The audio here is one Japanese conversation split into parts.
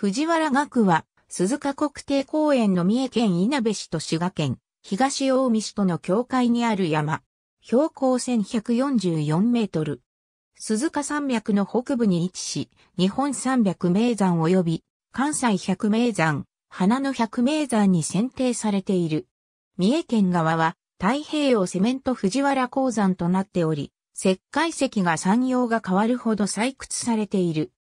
藤原学は、鈴鹿国定公園の三重県稲部市と滋賀県、東大見市との境界にある山。標高1144メートル。鈴鹿山脈の北部に位置し、日本三百名山及び、関西百名山、花の百名山に選定されている。三重県側は、太平洋セメント藤原鉱山となっており、石灰石が産業が変わるほど採掘されている。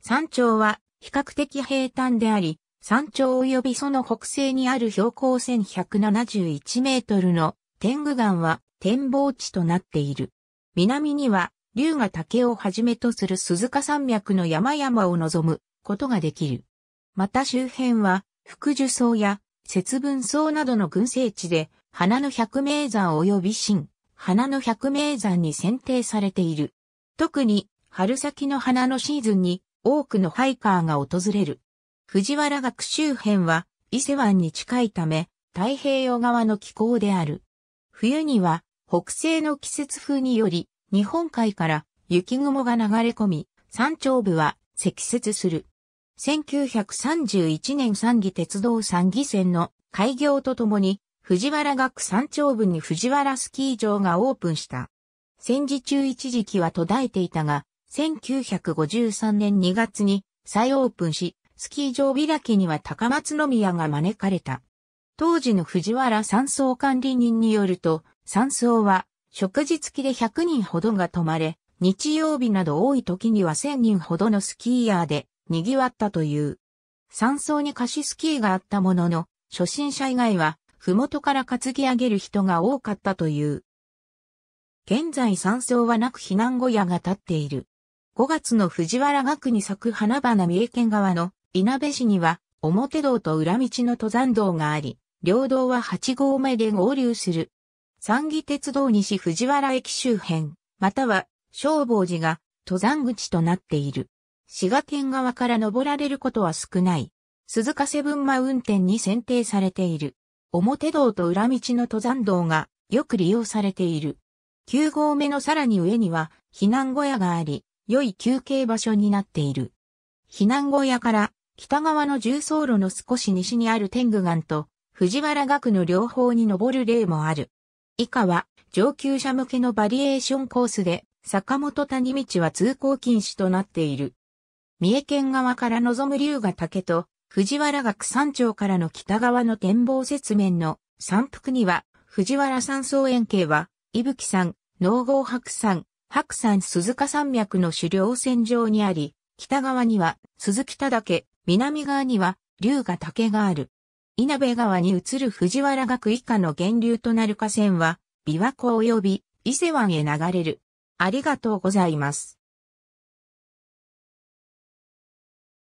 山頂は比較的平坦であり、山頂及びその北西にある標高1171メートルの天狗岩は展望地となっている。南には龍が竹をはじめとする鈴鹿山脈の山々を望むことができる。また周辺は福樹草や節分草などの群生地で花の百名山及び新花の百名山に選定されている。特に春先の花のシーズンに多くのハイカーが訪れる。藤原学周辺は伊勢湾に近いため太平洋側の気候である。冬には北西の季節風により日本海から雪雲が流れ込み山頂部は積雪する。1931年三義鉄道三義線の開業とともに藤原学山頂部に藤原スキー場がオープンした。戦時中一時期は途絶えていたが、1953年2月に再オープンし、スキー場開きには高松宮が招かれた。当時の藤原山荘管理人によると、山荘は食事付きで100人ほどが泊まれ、日曜日など多い時には1000人ほどのスキーヤーで賑わったという。山荘に貸しスキーがあったものの、初心者以外は、ふもとから担ぎ上げる人が多かったという。現在山荘はなく避難小屋が建っている。5月の藤原学に咲く花々三重県側の稲部市には表道と裏道の登山道があり、両道は8号目で合流する。三義鉄道西藤原駅周辺、または消防寺が登山口となっている。滋賀県側から登られることは少ない。鈴鹿セブンマウンテンに選定されている。表道と裏道の登山道がよく利用されている。9号目のさらに上には避難小屋があり、良い休憩場所になっている。避難小屋から北側の重走路の少し西にある天狗岩と藤原学の両方に登る例もある。以下は上級者向けのバリエーションコースで坂本谷道は通行禁止となっている。三重県側から望む龍ヶ岳と藤原学山頂からの北側の展望雪面の山腹には藤原山荘園系は伊吹山、農豪白山、白山鈴鹿山脈の主稜線上にあり、北側には鈴木田岳、南側には龍ヶ岳がある。稲部川に移る藤原学以下の源流となる河川は、琵琶湖及び伊勢湾へ流れる。ありがとうございます。